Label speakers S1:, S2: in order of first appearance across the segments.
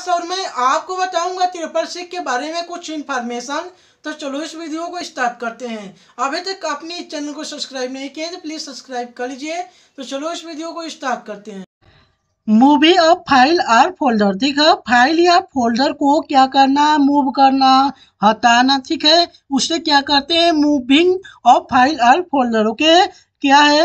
S1: खास तौर में आपको बताऊंगा ट्रिपल सिक के बारे में कुछ इन्फॉर्मेशन तो चलो इस वीडियो को स्टार्ट करते हैं अभी तक आपने इस चैनल को सब्सक्राइब नहीं किया तो प्लीज़ सब्सक्राइब कर लीजिए तो चलो इस वीडियो को स्टार्ट करते हैं मूवी अब फाइल और फोल्डर ठीक है फाइल या फोल्डर को क्या करना मूव करना हटाना ठीक है उसे क्या करते हैं मूविंग ऑफ फाइल और फोल्डर ओके क्या है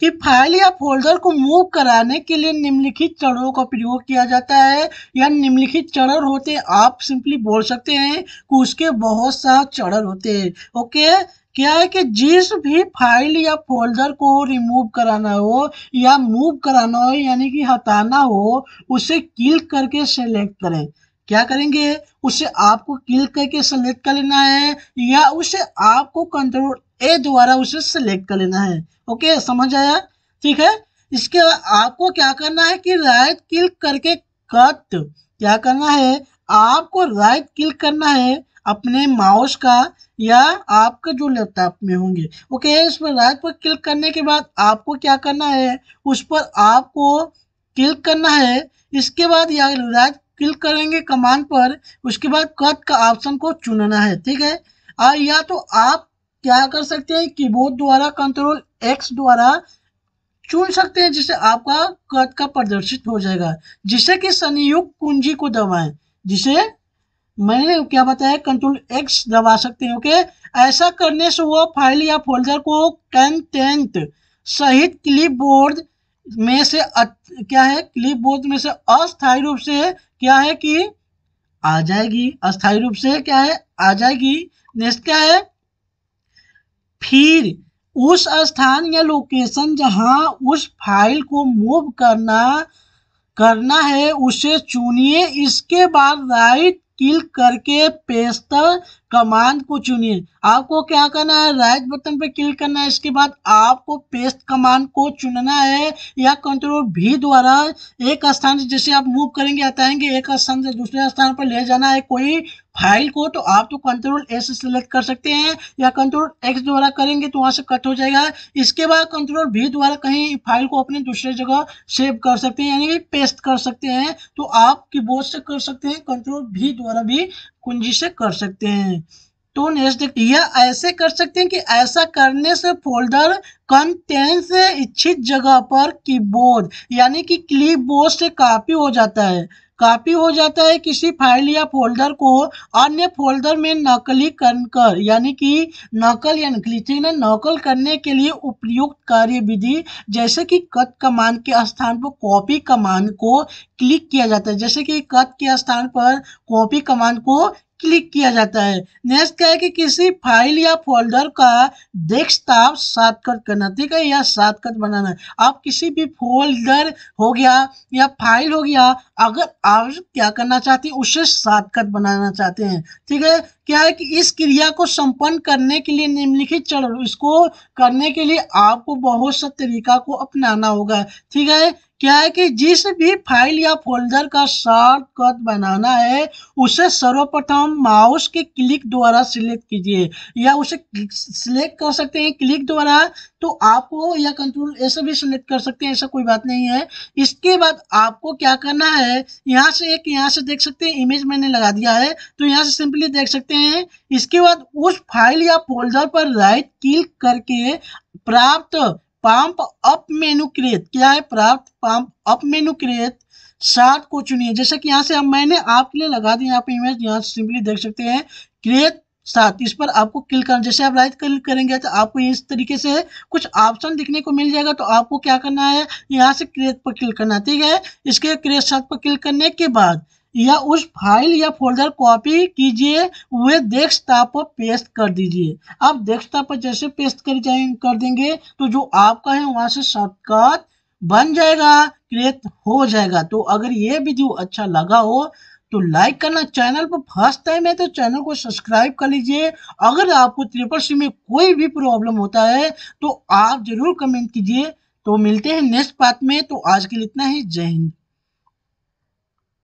S1: कि फाइल या फोल्डर को मूव कराने के लिए निम्नलिखित चरणों का प्रयोग किया जाता है या निम्नलिखित चरण होते हैं आप सिंपली बोल सकते हैं कि उसके बहुत सा चरण होते हैं ओके क्या है कि जिस भी फाइल या फोल्डर को रिमूव कराना हो या मूव कराना हो यानी कि हटाना हो उसे क्लिक करके सेलेक्ट करें क्या करेंगे उसे आपको क्लिक करके सेलेक्ट कर लेना है या उसे आपको कंट्रोल ए द्वारा उसे सेलेक्ट कर लेना है ओके समझ आया ठीक है इसके आपको क्या करना है कि राइट क्लिक करके कट क्या करना है आपको राइट क्लिक करना है अपने माउस का या आपके जो लैपटॉप में होंगे ओके इस पर राइट पर क्लिक करने के बाद आपको क्या करना है उस पर आपको क्लिक करना है इसके बाद या राइट क्लिक करेंगे कमांड पर उसके बाद कट का ऑप्शन को चुनना है ठीक है और या तो आप क्या कर सकते हैं कीबोर्ड द्वारा कंट्रोल एक्स द्वारा चुन सकते हैं जिससे आपका कद का प्रदर्शित हो जाएगा जिससे कि संयुक्त कुंजी को दबाएं जिसे मैंने क्या बताया कंट्रोल एक्स दबा सकते हैं ओके ऐसा करने से वह फाइल या फोल्डर को कंटेंट सहित क्लिपबोर्ड में से क्या है क्लिप बोर्ड में से अस्थायी रूप से क्या है कि आ जाएगी अस्थायी रूप से क्या है आ जाएगी नेक्स्ट क्या है फिर उस स्थान या लोकेशन जहां उस फाइल को मूव करना करना है उसे चुनिए इसके बाद राइट क्लिक करके पेस्टर कमांड को चुनिए आपको क्या करना है राइट बटन पर क्लिक करना है इसके बाद आपको पेस्ट कमांड को चुनना है या कंट्रोल भी द्वारा एक स्थान से जैसे आप मूव करेंगे हटाएंगे एक स्थान से दूसरे स्थान पर ले जाना है कोई फाइल को तो आप तो कंट्रोल एस सेलेक्ट कर सकते हैं या कंट्रोल एक्स द्वारा करेंगे तो वहाँ से कट हो जाएगा इसके बाद कंट्रोल भी द्वारा कहीं फाइल को अपने दूसरे जगह सेव कर सकते हैं यानी कि पेस्ट कर सकते हैं तो आप कीबोर्ड से कर सकते हैं कंट्रोल भी द्वारा भी कुंजी से कर सकते हैं तो नेक्स्ट यह ऐसे कर सकते हैं कि ऐसा करने से फोल्डर से इच्छित जगह पर कीबोर्ड यानी कि क्लिपबोर्ड से कॉपी हो जाता है कॉपी हो जाता है किसी फाइल या फोल्डर को अन्य फोल्डर में नकली कर यानी कि नकल या नकली ठीक नकल करने के लिए उपयुक्त कार्य विधि जैसे कि कट कमांड के स्थान पर कॉपी कमांड को क्लिक किया जाता है जैसे कि कट के स्थान पर कॉपी कमांड को क्लिक किया जाता है नेक्स्ट क्या है कि किसी फाइल या फोल्डर का डेस्कटॉप शॉर्टकट करना ठीक है या शॉर्टकट बनाना आप किसी भी फोल्डर हो गया या फाइल हो गया अगर आप क्या करना चाहते हैं उसे शॉर्टकट बनाना चाहते हैं ठीक है क्या है कि इस क्रिया को संपन्न करने के लिए निम्नलिखित चरण इसको करने के लिए आपको बहुत सा तरीका को अपनाना होगा ठीक है क्या है कि जिस भी फाइल या फोल्डर का शॉर्टकट बनाना है उसे सर्वप्रथम माउस के क्लिक द्वारा सिलेक्ट कीजिए या उसे सिलेक्ट कर सकते हैं क्लिक द्वारा तो आपको या कंट्रोल ऐसे भी सिलेक्ट कर सकते हैं ऐसा कोई बात नहीं है इसके बाद आपको क्या करना है यहाँ से एक यहाँ से देख सकते हैं इमेज मैंने लगा दिया है तो यहाँ से सिंपली देख सकते हैं इसके बाद उस फाइल या फोल्डर पर राइट क्लिक करके प्राप्त पाम्प अप मेनू क्रिएट क्या है प्राप्त पाम्प अप मेनू क्रिएट सात को चुनिए जैसे कि यहाँ से मैंने आपके लिए लगा दिया यहाँ पे इमेज यहाँ सिंपली देख सकते हैं क्रिएट सात इस पर आपको क्लिक करना जैसे आप राइट क्लिक करेंगे तो आपको इस तरीके से कुछ ऑप्शन दिखने को मिल जाएगा तो आपको क्या करना है यहाँ से क्रिएट पर क्लिक करना ठीक है इसके क्रिएट सात पर क्लिक करने के बाद या उस फाइल या फोल्डर कॉपी कीजिए वे डेस्कटॉप पर पेस्ट कर दीजिए आप डेस्कटॉप पर जैसे पेस्ट कर जाए कर देंगे तो जो आपका है वहाँ से शॉर्टकट बन जाएगा क्रिएट हो जाएगा तो अगर ये वीडियो अच्छा लगा हो तो लाइक करना चैनल पर फर्स्ट टाइम है तो चैनल को सब्सक्राइब कर लीजिए अगर आपको ट्रिपल सी में कोई भी प्रॉब्लम होता है तो आप जरूर कमेंट कीजिए तो मिलते हैं नेक्स्ट पार्ट में तो आज के लिए इतना ही जय हिंद